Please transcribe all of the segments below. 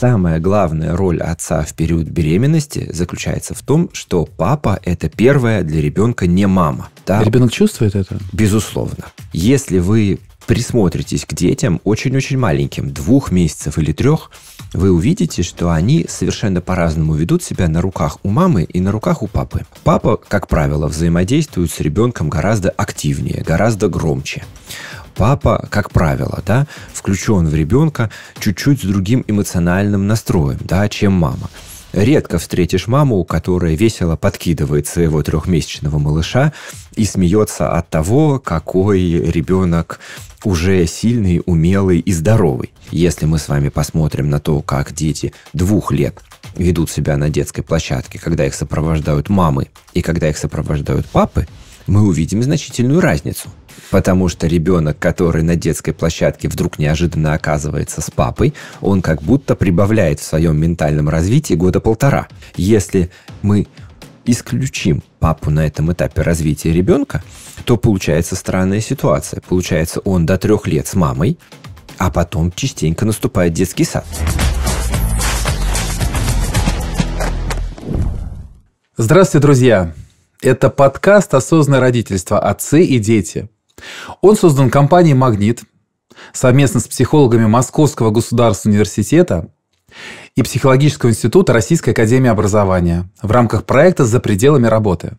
самая главная роль отца в период беременности заключается в том, что папа – это первая для ребенка не мама. Да? Ребенок чувствует это? Безусловно. Если вы присмотритесь к детям очень-очень маленьким, двух месяцев или трех, вы увидите, что они совершенно по-разному ведут себя на руках у мамы и на руках у папы. Папа, как правило, взаимодействует с ребенком гораздо активнее, гораздо громче. Папа, как правило, да, включен в ребенка чуть-чуть с другим эмоциональным настроем, да, чем мама. Редко встретишь маму, которая весело подкидывает своего трехмесячного малыша и смеется от того, какой ребенок уже сильный, умелый и здоровый. Если мы с вами посмотрим на то, как дети двух лет ведут себя на детской площадке, когда их сопровождают мамы и когда их сопровождают папы, мы увидим значительную разницу. Потому что ребенок, который на детской площадке вдруг неожиданно оказывается с папой, он как будто прибавляет в своем ментальном развитии года полтора. Если мы исключим папу на этом этапе развития ребенка, то получается странная ситуация. Получается, он до трех лет с мамой, а потом частенько наступает детский сад. Здравствуйте, друзья! Это подкаст «Осознанное родительство. Отцы и дети». Он создан компанией «Магнит» совместно с психологами Московского государственного университета и Психологического института Российской академии образования в рамках проекта «За пределами работы».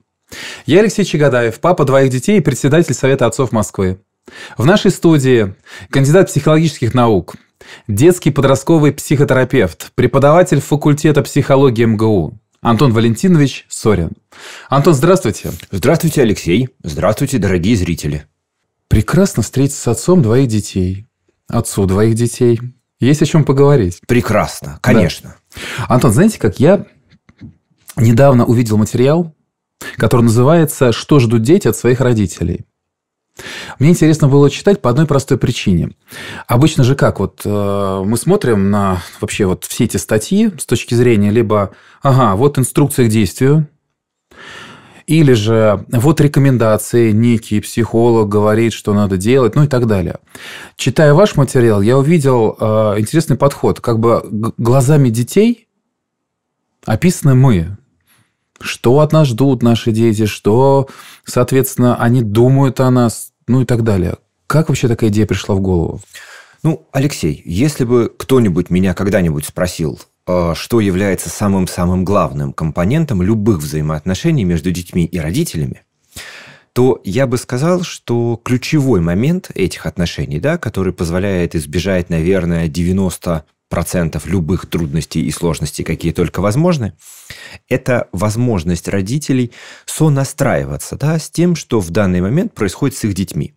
Я Алексей Чегадаев, папа двоих детей и председатель Совета отцов Москвы. В нашей студии кандидат психологических наук, детский подростковый психотерапевт, преподаватель факультета психологии МГУ Антон Валентинович Сорин. Антон, здравствуйте. Здравствуйте, Алексей. Здравствуйте, дорогие зрители. Прекрасно встретиться с отцом двоих детей, отцу двоих детей. Есть о чем поговорить. Прекрасно, конечно. Да. Антон, знаете, как я недавно увидел материал, который называется «Что ждут дети от своих родителей?». Мне интересно было читать по одной простой причине. Обычно же как? Вот э, мы смотрим на вообще вот все эти статьи с точки зрения либо, ага, вот инструкция к действию, или же вот рекомендации, некий психолог говорит, что надо делать, ну и так далее. Читая ваш материал, я увидел э, интересный подход. Как бы глазами детей описаны мы, что от нас ждут наши дети, что, соответственно, они думают о нас, ну и так далее. Как вообще такая идея пришла в голову? Ну, Алексей, если бы кто-нибудь меня когда-нибудь спросил, Э, что является самым-самым главным компонентом любых взаимоотношений между детьми и родителями, то я бы сказал, что ключевой момент этих отношений, да, который позволяет избежать, наверное, 90 процентов любых трудностей и сложностей, какие только возможны, это возможность родителей сонастраиваться да, с тем, что в данный момент происходит с их детьми.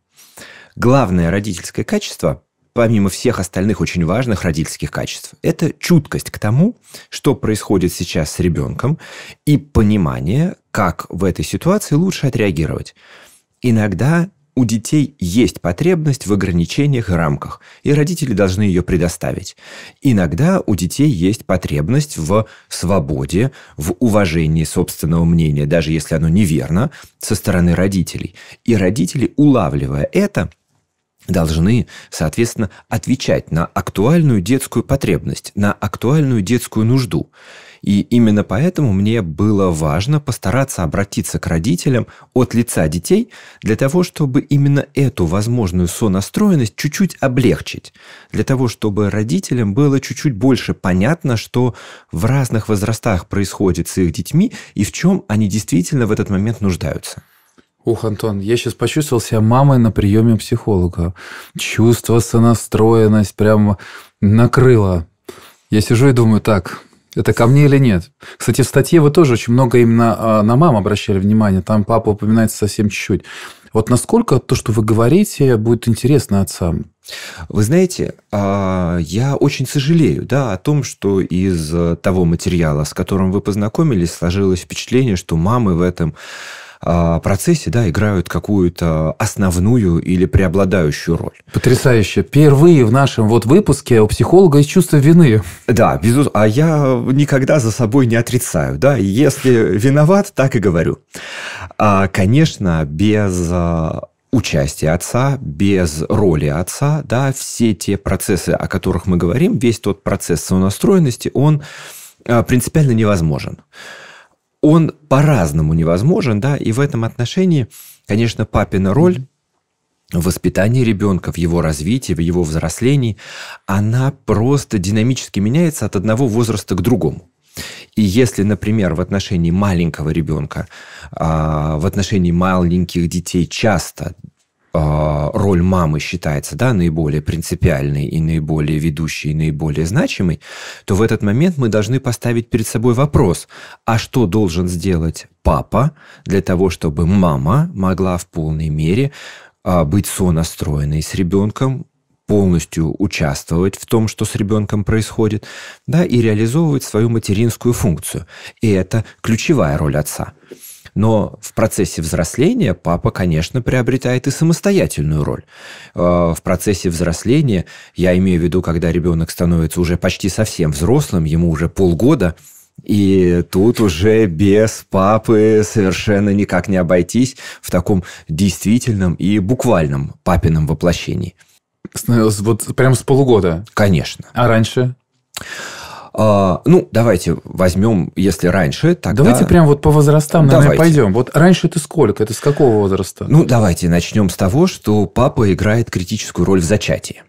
Главное родительское качество помимо всех остальных очень важных родительских качеств. Это чуткость к тому, что происходит сейчас с ребенком, и понимание, как в этой ситуации лучше отреагировать. Иногда у детей есть потребность в ограничениях и рамках, и родители должны ее предоставить. Иногда у детей есть потребность в свободе, в уважении собственного мнения, даже если оно неверно, со стороны родителей. И родители, улавливая это, должны, соответственно, отвечать на актуальную детскую потребность, на актуальную детскую нужду. И именно поэтому мне было важно постараться обратиться к родителям от лица детей для того, чтобы именно эту возможную сонастроенность чуть-чуть облегчить, для того, чтобы родителям было чуть-чуть больше понятно, что в разных возрастах происходит с их детьми и в чем они действительно в этот момент нуждаются. Ух, Антон, я сейчас почувствовал себя мамой на приеме психолога. Чувство сонастроенность прямо накрыло. Я сижу и думаю, так, это ко мне или нет? Кстати, в статье вы тоже очень много именно а, на мам обращали внимание. Там папа упоминается совсем чуть-чуть. Вот насколько то, что вы говорите, будет интересно отцам? Вы знаете, а, я очень сожалею да, о том, что из э, того материала, с которым вы познакомились, сложилось впечатление, что мамы в этом а, процессе да, играют какую-то основную или преобладающую роль. Потрясающе. Впервые в нашем вот выпуске у психолога есть чувство вины. Да, безусловно. А я никогда за собой не отрицаю. Да? Если виноват, так и говорю. А, конечно, без а, участие отца, без роли отца, да, все те процессы, о которых мы говорим, весь тот процесс сонастроенности, он а, принципиально невозможен он по-разному невозможен, да, и в этом отношении, конечно, папина роль в воспитании ребенка, в его развитии, в его взрослении, она просто динамически меняется от одного возраста к другому. И если, например, в отношении маленького ребенка, а, в отношении маленьких детей часто а, роль мамы считается да, наиболее принципиальной и наиболее ведущей, и наиболее значимой, то в этот момент мы должны поставить перед собой вопрос, а что должен сделать папа для того, чтобы мама могла в полной мере а, быть сонастроенной с ребенком, полностью участвовать в том, что с ребенком происходит, да, и реализовывать свою материнскую функцию. И это ключевая роль отца. Но в процессе взросления папа, конечно, приобретает и самостоятельную роль. Э, в процессе взросления, я имею в виду, когда ребенок становится уже почти совсем взрослым, ему уже полгода, и тут уже без папы совершенно никак не обойтись в таком действительном и буквальном папином воплощении. Э, вот прям с полугода? Конечно. А раньше? А, ну, давайте возьмем, если раньше, тогда... Давайте прям вот по возрастам, наверное, пойдем. Вот раньше это сколько? Это с какого возраста? Ну, давайте начнем с того, что папа играет критическую роль в зачатии.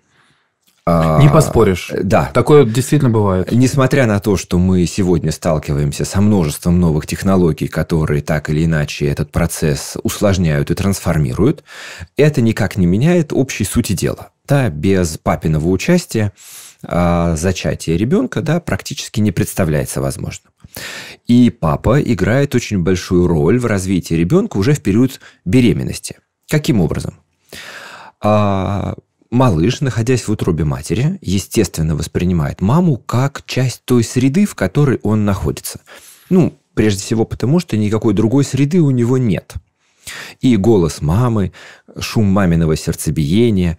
А, не поспоришь. А, да. Такое действительно бывает. Несмотря на то, что мы сегодня сталкиваемся со множеством новых технологий, которые так или иначе этот процесс усложняют и трансформируют, это никак не меняет общей сути дела. Да, без папиного участия а, зачатие ребенка да, практически не представляется возможным. И папа играет очень большую роль в развитии ребенка уже в период беременности. Каким образом? А, малыш, находясь в утробе матери, естественно воспринимает маму как часть той среды, в которой он находится. Ну, прежде всего потому, что никакой другой среды у него нет. И голос мамы, шум маминого сердцебиения,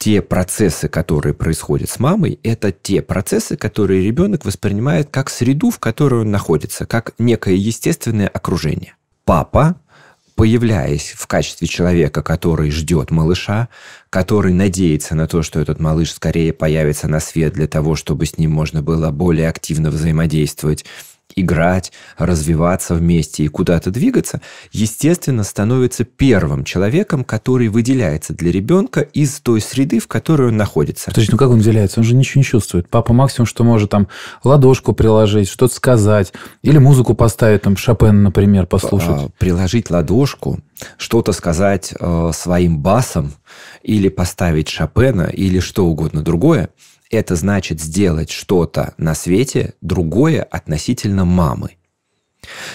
те процессы, которые происходят с мамой, это те процессы, которые ребенок воспринимает как среду, в которой он находится, как некое естественное окружение. Папа, появляясь в качестве человека, который ждет малыша, который надеется на то, что этот малыш скорее появится на свет для того, чтобы с ним можно было более активно взаимодействовать, играть, развиваться вместе и куда-то двигаться, естественно, становится первым человеком, который выделяется для ребенка из той среды, в которой он находится. То есть, ну как он выделяется? Он же ничего не чувствует. Папа максимум, что может там ладошку приложить, что-то сказать, или музыку поставить, там Шопен, например, послушать. А, приложить ладошку, что-то сказать э, своим басом, или поставить Шопена, или что угодно другое, это значит сделать что-то на свете другое относительно мамы.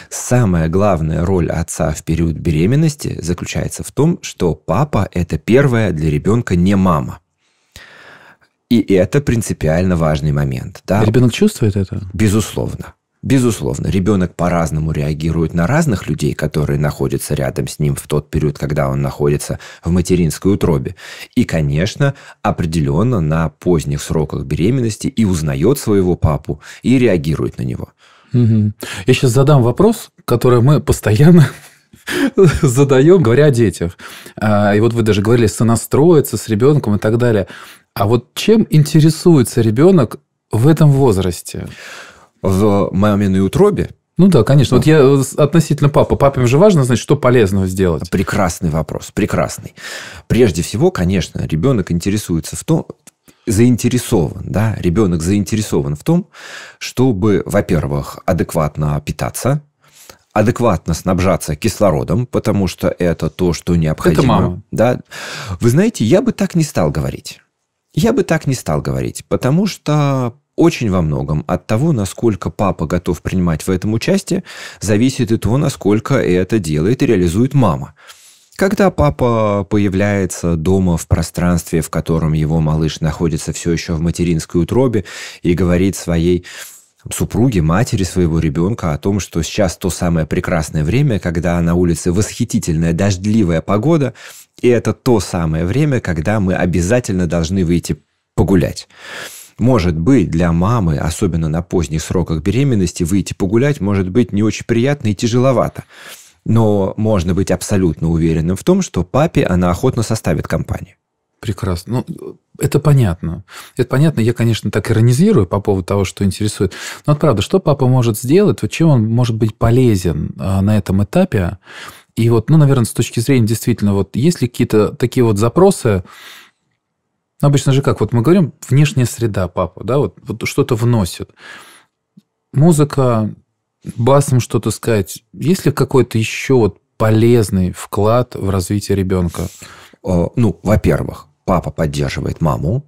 Самая главная роль отца в период беременности заключается в том, что папа – это первая для ребенка не мама. И это принципиально важный момент. Да? Ребенок чувствует это? Безусловно. Безусловно, ребенок по-разному реагирует на разных людей, которые находятся рядом с ним в тот период, когда он находится в материнской утробе. И, конечно, определенно на поздних сроках беременности и узнает своего папу, и реагирует на него. Угу. Я сейчас задам вопрос, который мы постоянно задаем, говоря о детях. А, и вот вы даже говорили, сонастроиться с ребенком и так далее. А вот чем интересуется ребенок в этом возрасте? в маминой утробе? Ну да, конечно. Вот я относительно папы. Папе же важно знать, что полезного сделать. Прекрасный вопрос, прекрасный. Прежде всего, конечно, ребенок интересуется в том, заинтересован, да, ребенок заинтересован в том, чтобы, во-первых, адекватно питаться, адекватно снабжаться кислородом, потому что это то, что необходимо. Это мама. Да. Вы знаете, я бы так не стал говорить. Я бы так не стал говорить, потому что очень во многом от того, насколько папа готов принимать в этом участие, зависит и то, насколько это делает и реализует мама. Когда папа появляется дома в пространстве, в котором его малыш находится все еще в материнской утробе и говорит своей супруге, матери своего ребенка о том, что сейчас то самое прекрасное время, когда на улице восхитительная дождливая погода, и это то самое время, когда мы обязательно должны выйти погулять может быть, для мамы, особенно на поздних сроках беременности, выйти погулять может быть не очень приятно и тяжеловато. Но можно быть абсолютно уверенным в том, что папе она охотно составит компанию. Прекрасно. Ну, это понятно. Это понятно. Я, конечно, так иронизирую по поводу того, что интересует. Но вот правда, что папа может сделать? Вот чем он может быть полезен а, на этом этапе? И вот, ну, наверное, с точки зрения действительно, вот есть ли какие-то такие вот запросы, ну, обычно же как, вот мы говорим, внешняя среда папа, да, вот, вот что-то вносит. Музыка, басом что-то сказать. Есть ли какой-то еще вот полезный вклад в развитие ребенка? Э, ну, во-первых, папа поддерживает маму.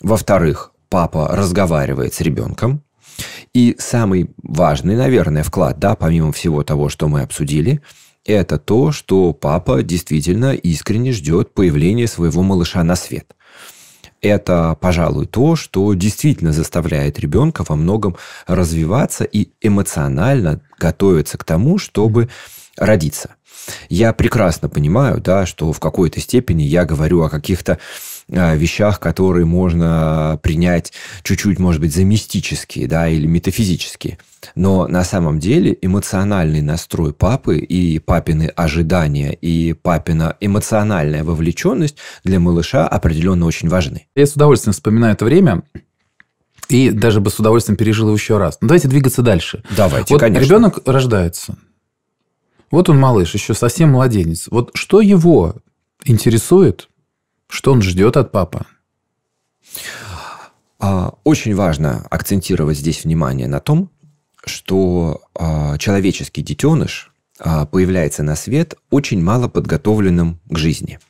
Во-вторых, папа разговаривает с ребенком. И самый важный, наверное, вклад, да, помимо всего того, что мы обсудили, это то, что папа действительно искренне ждет появления своего малыша на свет это, пожалуй, то, что действительно заставляет ребенка во многом развиваться и эмоционально готовиться к тому, чтобы родиться. Я прекрасно понимаю, да, что в какой-то степени я говорю о каких-то а, вещах, которые можно принять чуть-чуть, может быть, за мистические, да, или метафизические. Но на самом деле эмоциональный настрой папы и папины ожидания и папина эмоциональная вовлеченность для малыша определенно очень важны. Я с удовольствием вспоминаю это время, и даже бы с удовольствием пережил его еще раз. Но давайте двигаться дальше. Давайте, вот конечно. Ребенок рождается, вот он малыш, еще совсем младенец. Вот что его интересует, что он ждет от папы? А, очень важно акцентировать здесь внимание на том, что а, человеческий детеныш а, появляется на свет очень мало подготовленным к жизни.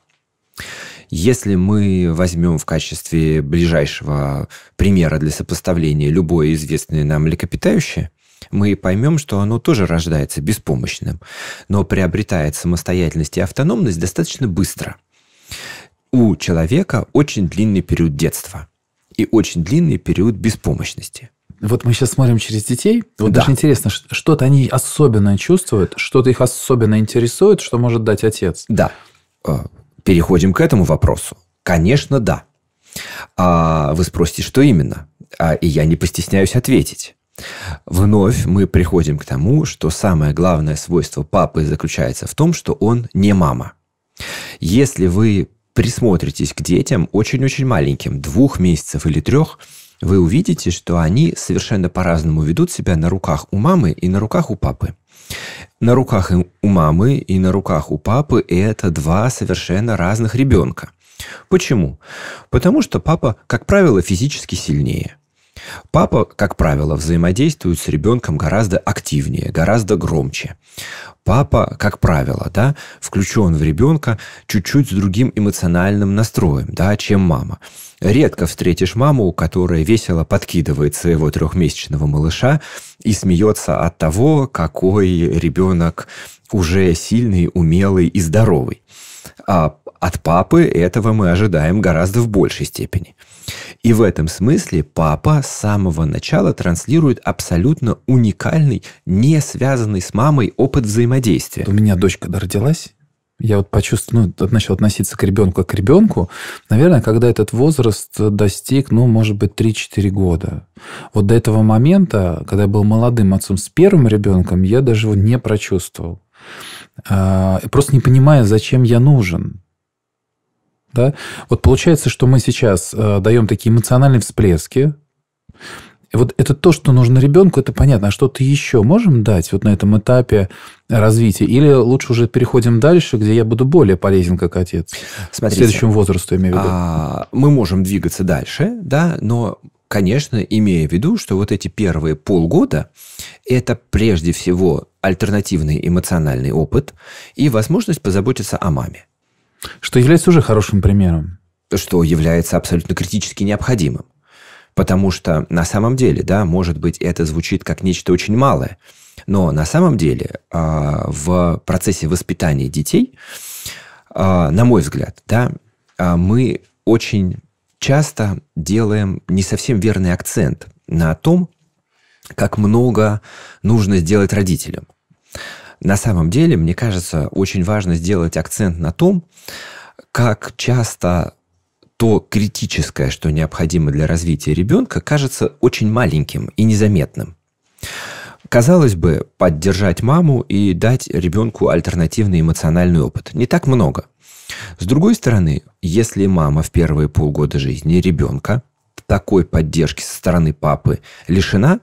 Если мы возьмем в качестве ближайшего примера для сопоставления любое известное нам млекопитающее, мы поймем, что оно тоже рождается беспомощным, но приобретает самостоятельность и автономность достаточно быстро. У человека очень длинный период детства и очень длинный период беспомощности. Вот мы сейчас смотрим через детей. Вот да. даже интересно, что-то они особенно чувствуют, что-то их особенно интересует, что может дать отец. Да. Э, переходим к этому вопросу. Конечно, да. А вы спросите, что именно? А, и я не постесняюсь ответить. Вновь мы приходим к тому, что самое главное свойство папы заключается в том, что он не мама. Если вы присмотритесь к детям очень-очень маленьким, двух месяцев или трех, вы увидите, что они совершенно по-разному ведут себя на руках у мамы и на руках у папы. На руках у мамы и на руках у папы это два совершенно разных ребенка. Почему? Потому что папа, как правило, физически сильнее. Папа, как правило, взаимодействует с ребенком гораздо активнее, гораздо громче. Папа, как правило, да, включен в ребенка чуть-чуть с другим эмоциональным настроем, да, чем мама. Редко встретишь маму, которая весело подкидывает своего трехмесячного малыша и смеется от того, какой ребенок уже сильный, умелый и здоровый. А от папы этого мы ожидаем гораздо в большей степени. И в этом смысле папа с самого начала транслирует абсолютно уникальный, не связанный с мамой опыт взаимодействия. У меня дочка родилась, я вот почувствовал, ну, начал относиться к ребенку как к ребенку, наверное, когда этот возраст достиг, ну, может быть, 3-4 года. Вот до этого момента, когда я был молодым отцом с первым ребенком, я даже его не прочувствовал. А, просто не понимая, зачем я нужен. Да? Вот получается, что мы сейчас э, даем такие эмоциональные всплески. И вот это то, что нужно ребенку, это понятно. А что-то еще можем дать вот на этом этапе развития? Или лучше уже переходим дальше, где я буду более полезен как отец? Смотрите, в следующем возрасту, имею в виду. А, мы можем двигаться дальше, да, но конечно, имея в виду, что вот эти первые полгода – это прежде всего альтернативный эмоциональный опыт и возможность позаботиться о маме. Что является уже хорошим примером. Что является абсолютно критически необходимым. Потому что на самом деле, да, может быть, это звучит как нечто очень малое, но на самом деле а, в процессе воспитания детей, а, на мой взгляд, да, а, мы очень часто делаем не совсем верный акцент на том, как много нужно сделать родителям. На самом деле, мне кажется, очень важно сделать акцент на том, как часто то критическое, что необходимо для развития ребенка, кажется очень маленьким и незаметным. Казалось бы, поддержать маму и дать ребенку альтернативный эмоциональный опыт не так много. С другой стороны, если мама в первые полгода жизни ребенка такой поддержки со стороны папы лишена,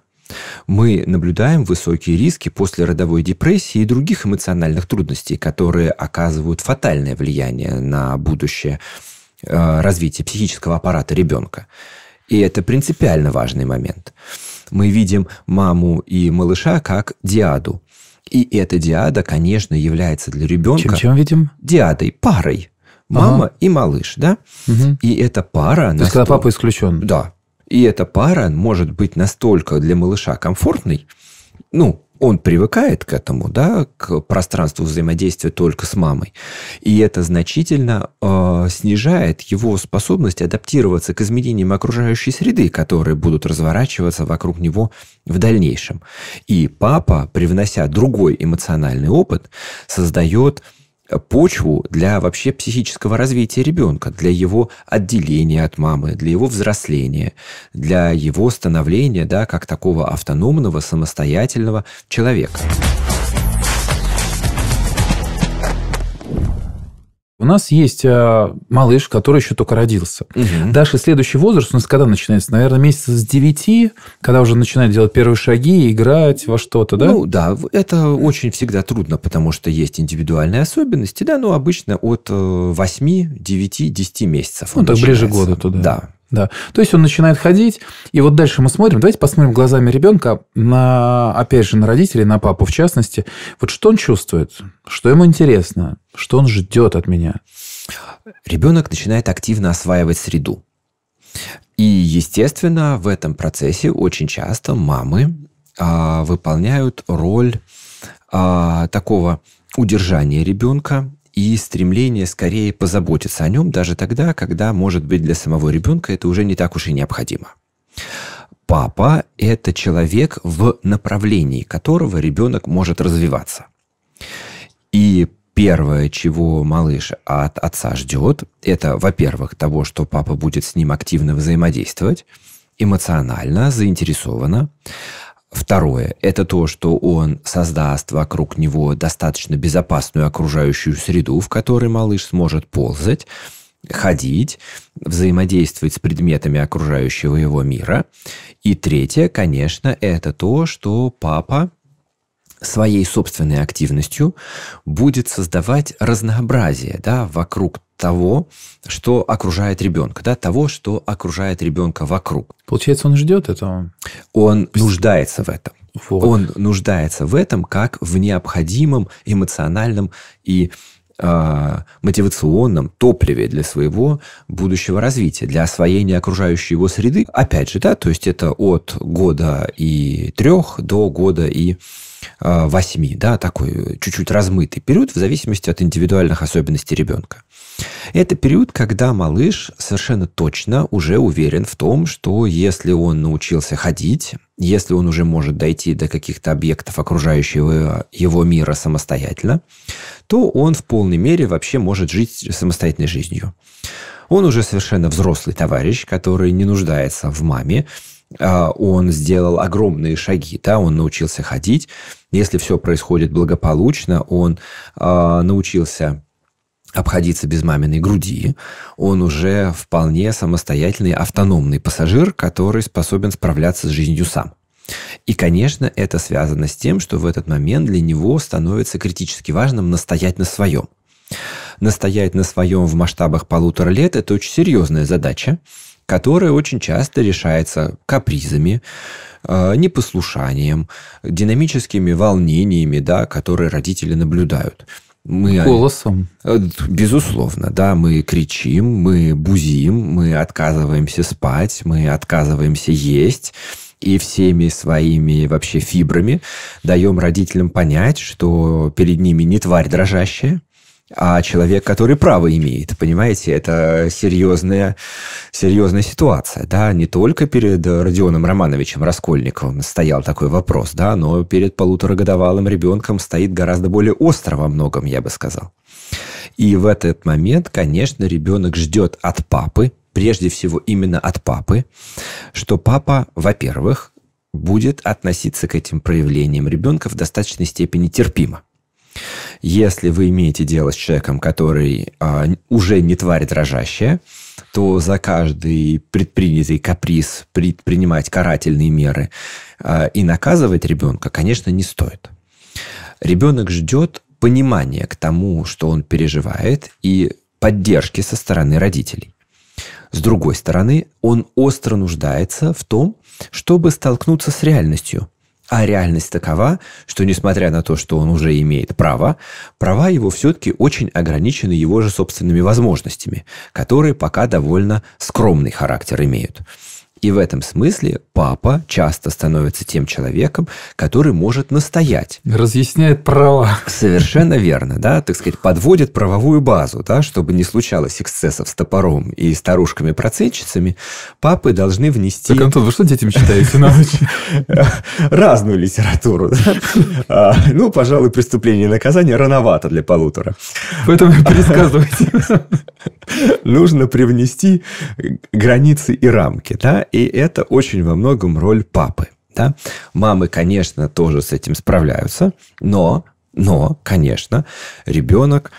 мы наблюдаем высокие риски после родовой депрессии и других эмоциональных трудностей, которые оказывают фатальное влияние на будущее э, развитие психического аппарата ребенка. И это принципиально важный момент. Мы видим маму и малыша как диаду. И эта диада, конечно, является для ребенка... Чем, чем видим? Диадой, парой мама ага. и малыш, да? Угу. И эта пара... То есть, стол... когда папа исключен? Да. И эта пара может быть настолько для малыша комфортной, ну, он привыкает к этому, да, к пространству взаимодействия только с мамой. И это значительно э, снижает его способность адаптироваться к изменениям окружающей среды, которые будут разворачиваться вокруг него в дальнейшем. И папа, привнося другой эмоциональный опыт, создает почву для вообще психического развития ребенка, для его отделения от мамы, для его взросления, для его становления да, как такого автономного, самостоятельного человека. У нас есть э, малыш, который еще только родился. Угу. Дальше следующий возраст у нас когда начинается? Наверное, месяца с 9, когда уже начинает делать первые шаги, играть во что-то, да? Ну да, это очень всегда трудно, потому что есть индивидуальные особенности, да, но обычно от 8, 9, 10 месяцев. Ну, так начинается. ближе года туда. Да, да. То есть он начинает ходить, и вот дальше мы смотрим. Давайте посмотрим глазами ребенка на, опять же, на родителей, на папу в частности. Вот что он чувствует, что ему интересно, что он ждет от меня. Ребенок начинает активно осваивать среду. И, естественно, в этом процессе очень часто мамы а, выполняют роль а, такого удержания ребенка, и стремление скорее позаботиться о нем даже тогда, когда, может быть, для самого ребенка это уже не так уж и необходимо. Папа – это человек, в направлении которого ребенок может развиваться. И первое, чего малыш от отца ждет, это, во-первых, того, что папа будет с ним активно взаимодействовать, эмоционально, заинтересованно, Второе – это то, что он создаст вокруг него достаточно безопасную окружающую среду, в которой малыш сможет ползать, ходить, взаимодействовать с предметами окружающего его мира. И третье, конечно, это то, что папа своей собственной активностью будет создавать разнообразие да, вокруг того, что окружает ребенка, да, того, что окружает ребенка вокруг. Получается, он ждет этого? Он нуждается в этом. Вот. Он нуждается в этом как в необходимом эмоциональном и э, мотивационном топливе для своего будущего развития, для освоения окружающей его среды. Опять же, да, то есть это от года и трех до года и 8, э, да, такой э, чуть-чуть размытый период в зависимости от индивидуальных особенностей ребенка. Это период, когда малыш совершенно точно уже уверен в том, что если он научился ходить, если он уже может дойти до каких-то объектов окружающего его мира самостоятельно, то он в полной мере вообще может жить самостоятельной жизнью. Он уже совершенно взрослый товарищ, который не нуждается в маме, а, он сделал огромные шаги, да, он научился ходить. Если все происходит благополучно, он а, научился обходиться без маминой груди, он уже вполне самостоятельный, автономный пассажир, который способен справляться с жизнью сам. И, конечно, это связано с тем, что в этот момент для него становится критически важным настоять на своем. Настоять на своем в масштабах полутора лет – это очень серьезная задача, которое очень часто решается капризами, э, непослушанием, динамическими волнениями, да, которые родители наблюдают. Мы, Голосом. Э, безусловно, да, мы кричим, мы бузим, мы отказываемся спать, мы отказываемся есть и всеми своими вообще фибрами даем родителям понять, что перед ними не тварь дрожащая, а человек, который право имеет. Понимаете, это серьезная, серьезная ситуация. Да? Не только перед Родионом Романовичем Раскольниковым стоял такой вопрос, да? но перед полуторагодовалым ребенком стоит гораздо более остро во многом, я бы сказал. И в этот момент, конечно, ребенок ждет от папы, прежде всего именно от папы, что папа, во-первых, будет относиться к этим проявлениям ребенка в достаточной степени терпимо. Если вы имеете дело с человеком, который а, уже не тварь дрожащая, то за каждый предпринятый каприз предпринимать карательные меры а, и наказывать ребенка, конечно, не стоит. Ребенок ждет понимания к тому, что он переживает, и поддержки со стороны родителей. С другой стороны, он остро нуждается в том, чтобы столкнуться с реальностью, а реальность такова, что несмотря на то, что он уже имеет право, права его все-таки очень ограничены его же собственными возможностями, которые пока довольно скромный характер имеют. И в этом смысле папа часто становится тем человеком, который может настоять. Разъясняет права. Совершенно верно, да, так сказать, подводит правовую базу, да, чтобы не случалось эксцессов с топором и старушками-процентчицами, папы должны внести... Так, Антон, вы что детям читаете на ночь? Разную литературу. А, ну, пожалуй, преступление и наказание рановато для полутора. Поэтому предсказывайте. Нужно привнести границы и рамки, да, и это очень во многом роль папы. Да? Мамы, конечно, тоже с этим справляются, но, но, конечно, ребенок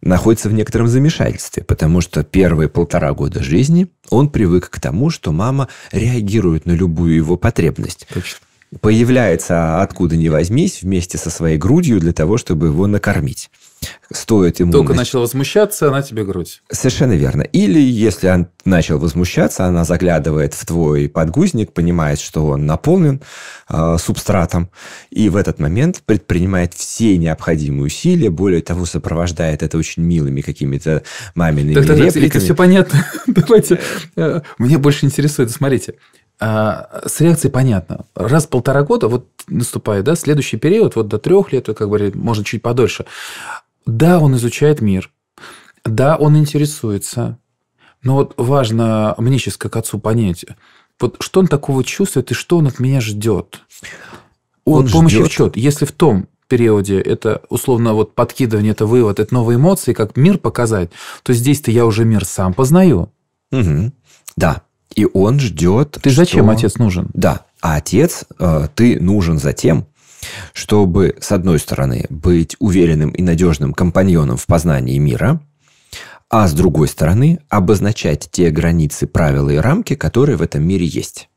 находится в некотором замешательстве, потому что первые полтора года жизни он привык к тому, что мама реагирует на любую его потребность. Точно. Появляется а откуда ни возьмись вместе со своей грудью для того, чтобы его накормить стоит ему... Только начала возмущаться, она тебе грудь. Совершенно верно. Или если он начал возмущаться, она заглядывает в твой подгузник, понимает, что он наполнен э, субстратом, и в этот момент предпринимает все необходимые усилия, более того, сопровождает это очень милыми какими-то мамиными так, репликами. Так, это все понятно. Давайте. Э, мне больше интересует, смотрите. А, с реакцией понятно. Раз в полтора года вот наступает, да, следующий период, вот до трех лет, как бы, можно чуть подольше. Да, он изучает мир. Да, он интересуется. Но вот важно мне сейчас как отцу понять, вот что он такого чувствует и что он от меня ждет. Он, он помощи ждет. ждет. Если в том периоде это условно вот подкидывание, это вывод, это новые эмоции, как мир показать, то здесь-то я уже мир сам познаю. Угу. Да. И он ждет. Ты что... зачем отец нужен? Да. А отец, э, ты нужен за тем, чтобы, с одной стороны, быть уверенным и надежным компаньоном в познании мира, а с другой стороны, обозначать те границы, правила и рамки, которые в этом мире есть.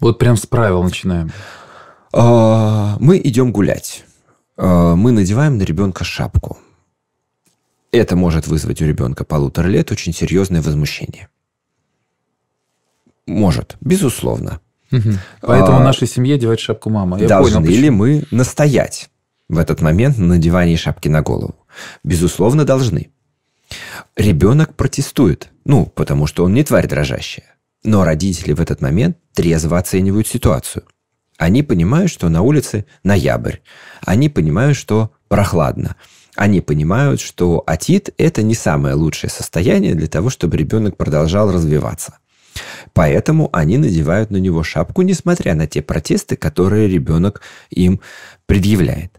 Вот прям с правил начинаем. А, мы идем гулять. А, мы надеваем на ребенка шапку. Это может вызвать у ребенка полутора лет очень серьезное возмущение. Может, безусловно. Угу. Поэтому а, нашей семье девать шапку мама. Я должны понял, ли мы настоять в этот момент на надевании шапки на голову? Безусловно, должны. Ребенок протестует, ну, потому что он не тварь дрожащая. Но родители в этот момент трезво оценивают ситуацию. Они понимают, что на улице ноябрь. Они понимают, что прохладно. Они понимают, что атит – это не самое лучшее состояние для того, чтобы ребенок продолжал развиваться. Поэтому они надевают на него шапку, несмотря на те протесты, которые ребенок им предъявляет.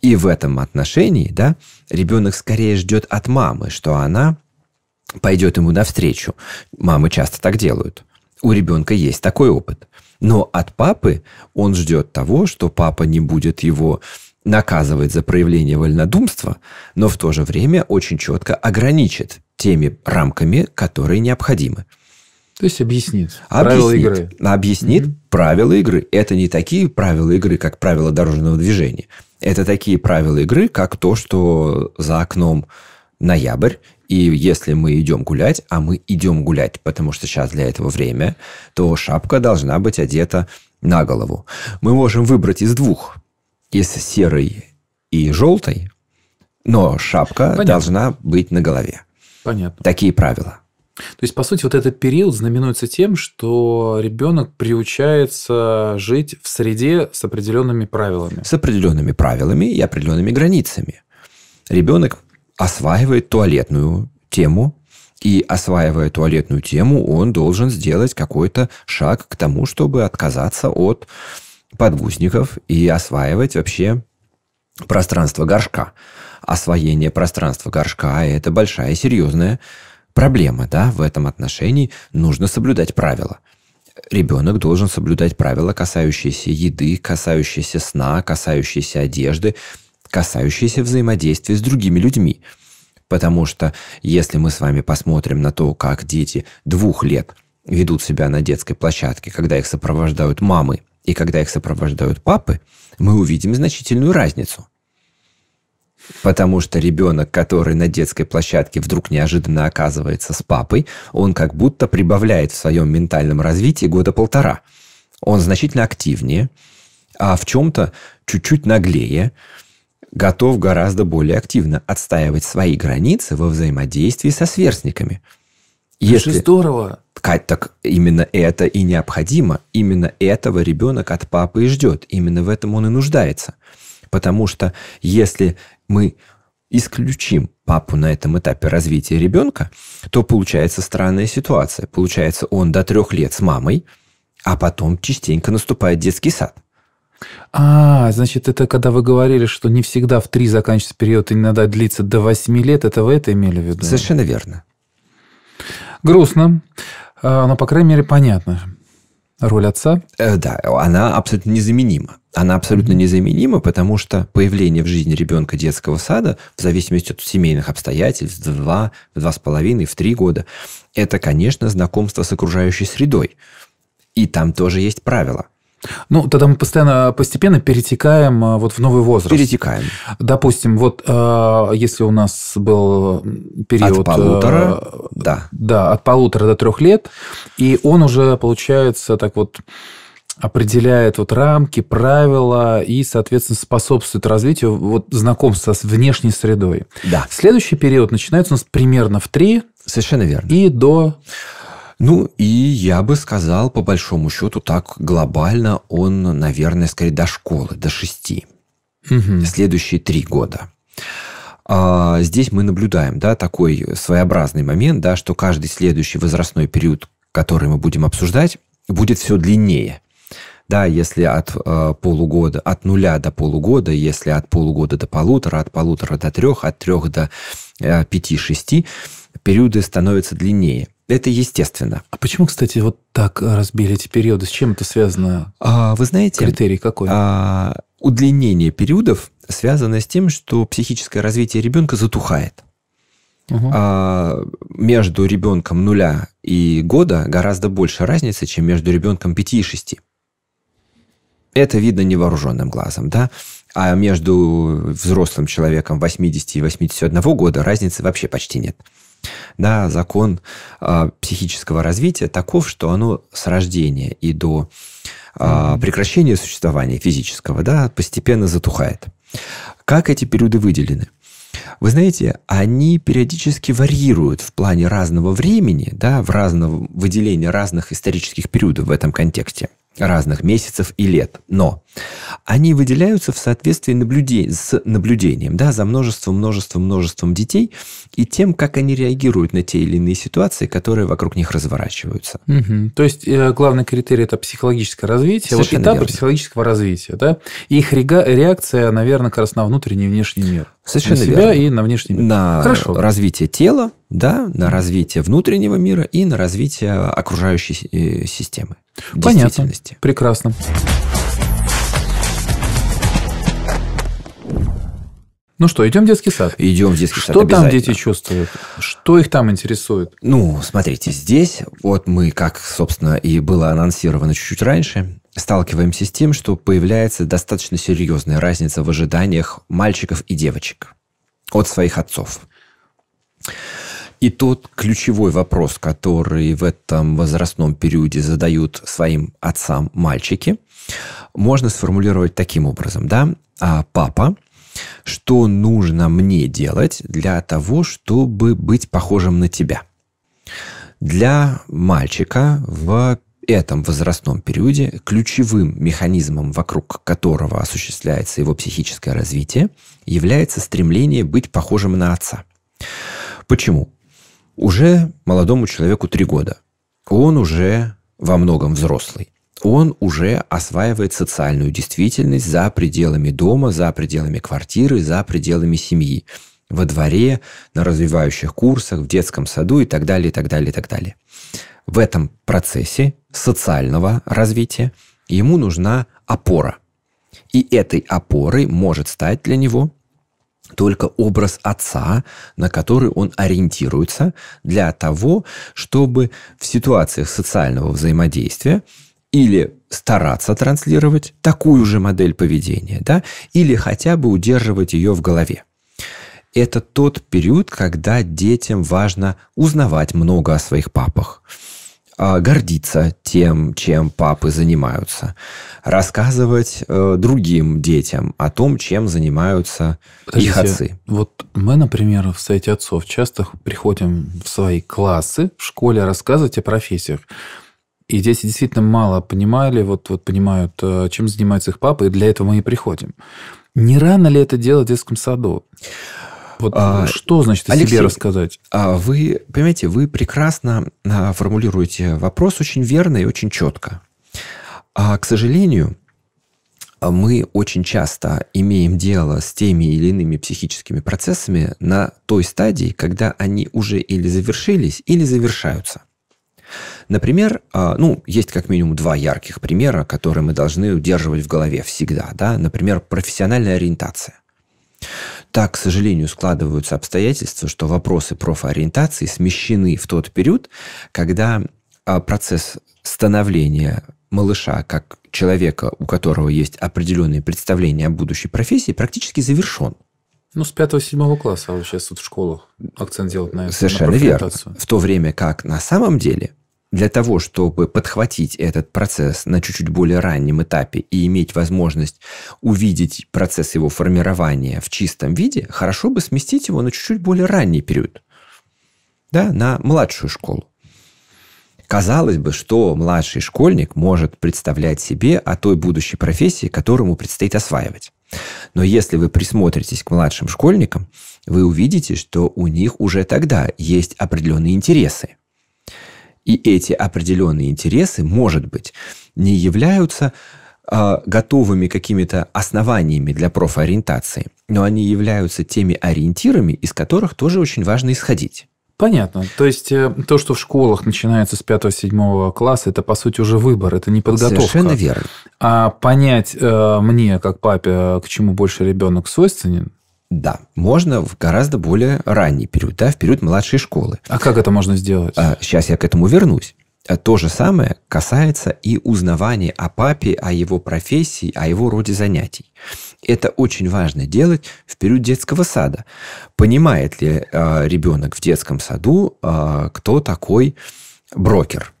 И в этом отношении, да, ребенок скорее ждет от мамы, что она пойдет ему навстречу. Мамы часто так делают. У ребенка есть такой опыт. Но от папы он ждет того, что папа не будет его наказывать за проявление вольнодумства, но в то же время очень четко ограничит теми рамками, которые необходимы. То есть объяснит, объяснит правила игры. Объяснит mm-hmm. правила игры. Это не такие правила игры, как правила дорожного движения. Это такие правила игры, как то, что за окном ноябрь, и если мы идем гулять, а мы идем гулять, потому что сейчас для этого время, то шапка должна быть одета на голову. Мы можем выбрать из двух, из серой и желтой, но шапка Понятно. должна быть на голове. Понятно. Такие правила. То есть, по сути, вот этот период знаменуется тем, что ребенок приучается жить в среде с определенными правилами. С определенными правилами и определенными границами. Ребенок осваивает туалетную тему, и осваивая туалетную тему, он должен сделать какой-то шаг к тому, чтобы отказаться от подгузников и осваивать вообще пространство горшка. Освоение пространства горшка – это большая серьезная проблема, да, в этом отношении нужно соблюдать правила. Ребенок должен соблюдать правила, касающиеся еды, касающиеся сна, касающиеся одежды, касающиеся взаимодействия с другими людьми. Потому что если мы с вами посмотрим на то, как дети двух лет ведут себя на детской площадке, когда их сопровождают мамы и когда их сопровождают папы, мы увидим значительную разницу. Потому что ребенок, который на детской площадке вдруг неожиданно оказывается с папой, он как будто прибавляет в своем ментальном развитии года полтора. Он значительно активнее, а в чем-то чуть-чуть наглее, готов гораздо более активно отстаивать свои границы во взаимодействии со сверстниками. Если... Это же здорово. Кать, так именно это и необходимо. Именно этого ребенок от папы и ждет. Именно в этом он и нуждается. Потому что если мы исключим папу на этом этапе развития ребенка, то получается странная ситуация. Получается, он до трех лет с мамой, а потом частенько наступает детский сад. А, значит, это когда вы говорили, что не всегда в три заканчивается период, и иногда длится до восьми лет, это вы это имели в виду? Совершенно верно. Грустно, а, но, по крайней мере, понятно роль отца? Э, да, она абсолютно незаменима. Она абсолютно незаменима, потому что появление в жизни ребенка детского сада, в зависимости от семейных обстоятельств, в два, в два с половиной, в три года, это, конечно, знакомство с окружающей средой. И там тоже есть правила. Ну, тогда мы постоянно, постепенно перетекаем э, вот в новый возраст. Перетекаем. Допустим, вот э, если у нас был период... От полутора, э, да. Да, от полутора до трех лет, и он уже, получается, так вот определяет вот рамки, правила и, соответственно, способствует развитию вот знакомства с внешней средой. Да. Следующий период начинается у нас примерно в три. Совершенно верно. И до... Ну и я бы сказал, по большому счету, так глобально он, наверное, скорее до школы, до шести. Угу. Следующие три года. А, здесь мы наблюдаем да, такой своеобразный момент, да, что каждый следующий возрастной период, который мы будем обсуждать, будет все длиннее. Да, если от э, полугода, от нуля до полугода, если от полугода до полутора, от полутора до трех, от трех до э, пяти-шести, периоды становятся длиннее. Это естественно. А почему, кстати, вот так разбили эти периоды? С чем это связано? А, вы знаете... Критерий какой? А, удлинение периодов связано с тем, что психическое развитие ребенка затухает. Угу. А, между ребенком нуля и года гораздо больше разницы, чем между ребенком пяти и шести. Это видно невооруженным глазом, да? А между взрослым человеком 80 и 81 года разницы вообще почти нет. Угу. Да, закон э, психического развития таков, что оно с рождения и до э, прекращения существования физического да, постепенно затухает. Как эти периоды выделены? Вы знаете, они периодически варьируют в плане разного времени, да, в разного выделения разных исторических периодов в этом контексте – разных месяцев и лет. Но они выделяются в соответствии наблюдений с наблюдением да, за множеством, множеством, множеством детей и тем, как они реагируют на те или иные ситуации, которые вокруг них разворачиваются. Угу. То есть э, главный критерий это психологическое развитие, Совершенно вот этапы верно. психологического развития, да? и Их реакция, наверное, как раз на внутренний и внешний мир. Совершенно на себя верно. и на внешний мир. На э, Хорошо. развитие тела, да, на развитие внутреннего мира и на развитие окружающей э, системы. Понятно. Прекрасно. Ну что, идем в детский сад? Идем в детский что сад. Что там дети чувствуют? Что их там интересует? Ну, смотрите, здесь вот мы, как, собственно, и было анонсировано чуть-чуть раньше, сталкиваемся с тем, что появляется достаточно серьезная разница в ожиданиях мальчиков и девочек от своих отцов. И тот ключевой вопрос, который в этом возрастном периоде задают своим отцам мальчики, можно сформулировать таким образом, да, а папа – что нужно мне делать для того, чтобы быть похожим на тебя. Для мальчика в этом возрастном периоде ключевым механизмом, вокруг которого осуществляется его психическое развитие, является стремление быть похожим на отца. Почему? Уже молодому человеку три года. Он уже во многом взрослый он уже осваивает социальную действительность за пределами дома, за пределами квартиры, за пределами семьи, во дворе, на развивающих курсах, в детском саду и так далее, и так далее, и так далее. В этом процессе социального развития ему нужна опора. И этой опорой может стать для него только образ отца, на который он ориентируется для того, чтобы в ситуациях социального взаимодействия или стараться транслировать такую же модель поведения, да, или хотя бы удерживать ее в голове. Это тот период, когда детям важно узнавать много о своих папах, а, гордиться тем, чем папы занимаются, рассказывать э, другим детям о том, чем занимаются Подождите, их отцы. Вот мы, например, в сайте отцов часто приходим в свои классы в школе рассказывать о профессиях. И дети действительно мало понимали, вот, вот понимают, э, чем занимается их папа, и для этого мы и приходим. Не рано ли это дело в детском саду? Вот а, ну, что значит о Алексей, себе рассказать? А вы, понимаете, вы прекрасно а, формулируете вопрос очень верно и очень четко. А, к сожалению, мы очень часто имеем дело с теми или иными психическими процессами на той стадии, когда они уже или завершились, или завершаются. Например, а, ну, есть как минимум два ярких примера, которые мы должны удерживать в голове всегда. Да? Например, профессиональная ориентация. Так, к сожалению, складываются обстоятельства, что вопросы профориентации смещены в тот период, когда а, процесс становления малыша как человека, у которого есть определенные представления о будущей профессии, практически завершен. Ну, с 5-7 класса а вообще тут в школу акцент делать на это. Совершенно на верно. В то время как на самом деле для того, чтобы подхватить этот процесс на чуть-чуть более раннем этапе и иметь возможность увидеть процесс его формирования в чистом виде, хорошо бы сместить его на чуть-чуть более ранний период, да, на младшую школу. Казалось бы, что младший школьник может представлять себе о той будущей профессии, которую ему предстоит осваивать. Но если вы присмотритесь к младшим школьникам, вы увидите, что у них уже тогда есть определенные интересы – и эти определенные интересы, может быть, не являются а, готовыми какими-то основаниями для профориентации, но они являются теми ориентирами, из которых тоже очень важно исходить. Понятно. То есть э, то, что в школах начинается с 5-7 класса, это по сути уже выбор, это не подготовка. Совершенно верно. А понять э, мне, как папе, э, к чему больше ребенок свойственен, да, можно в гораздо более ранний период, да, в период младшей школы. А как это можно сделать? Сейчас а, я к этому вернусь. А, то же самое касается и узнавания о папе, о его профессии, о его роде занятий. Это очень важно делать в период детского сада. Понимает ли э, а, ребенок в детском саду, э, кто такой брокер?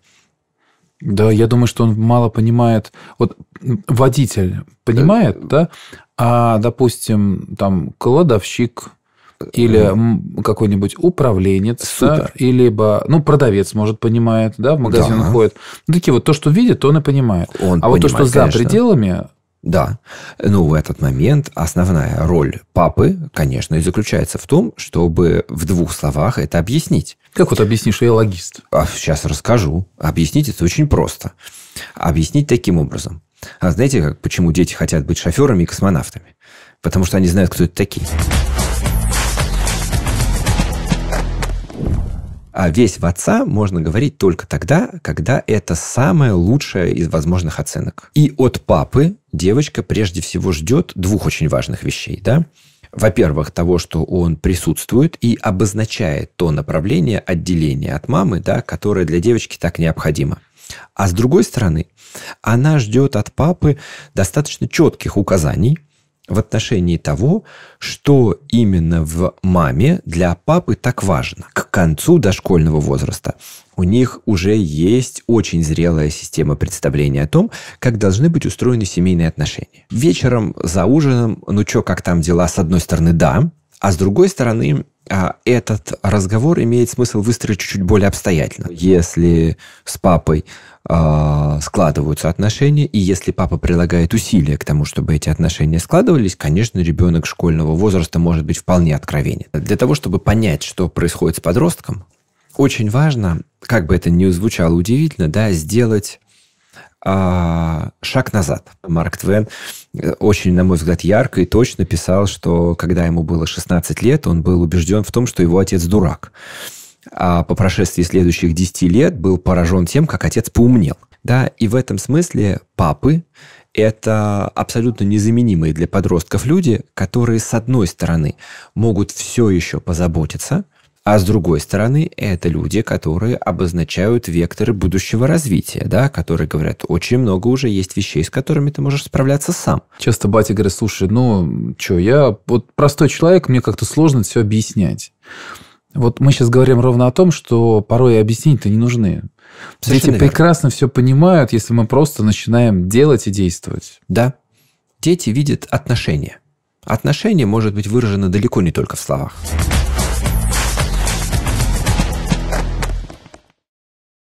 Да, я думаю, что он мало понимает. Вот водитель понимает, да? да? А, допустим, там кладовщик или какой-нибудь управленец, Супер. да, либо, ну, продавец, может, понимает, да, в магазин да. ходит. Ну, такие вот, то, что видит, он и понимает. Он а понимает, вот то, что конечно. за пределами, да. Ну, в этот момент основная роль папы, конечно, и заключается в том, чтобы в двух словах это объяснить. Как вот объяснишь, я логист? А сейчас расскажу. Объяснить это очень просто. Объяснить таким образом. А знаете, как, почему дети хотят быть шоферами и космонавтами? Потому что они знают, кто это такие. А весь в отца можно говорить только тогда, когда это самая лучшая из возможных оценок. И от папы девочка прежде всего ждет двух очень важных вещей, да? во-первых, того, что он присутствует и обозначает то направление отделения от мамы, да, которое для девочки так необходимо. А с другой стороны, она ждет от папы достаточно четких указаний в отношении того, что именно в маме для папы так важно к концу дошкольного возраста. У них уже есть очень зрелая система представления о том, как должны быть устроены семейные отношения. Вечером за ужином, ну чё, как там дела, с одной стороны, да, а с другой стороны, а, этот разговор имеет смысл выстроить чуть-чуть более обстоятельно. Если с папой а, складываются отношения, и если папа прилагает усилия к тому, чтобы эти отношения складывались, конечно, ребенок школьного возраста может быть вполне откровенен. Для того, чтобы понять, что происходит с подростком, очень важно, как бы это ни звучало удивительно, да, сделать а, шаг назад. Марк Твен э, очень, на мой взгляд, ярко и точно писал, что когда ему было 16 лет, он был убежден в том, что его отец дурак а по прошествии следующих 10 лет был поражен тем, как отец поумнел. Да, и в этом смысле папы – это абсолютно незаменимые для подростков люди, которые, с одной стороны, могут все еще позаботиться, а с другой стороны, это люди, которые обозначают векторы будущего развития, да, которые говорят, очень много уже есть вещей, с которыми ты можешь справляться сам. Часто батя говорит, слушай, ну, что, я вот простой человек, мне как-то сложно все объяснять. Вот мы сейчас говорим ровно о том, что порой объяснения-то не нужны. Дети прекрасно все понимают, если мы просто начинаем делать и действовать. Да. Дети видят отношения. Отношения может быть выражено далеко не только в словах.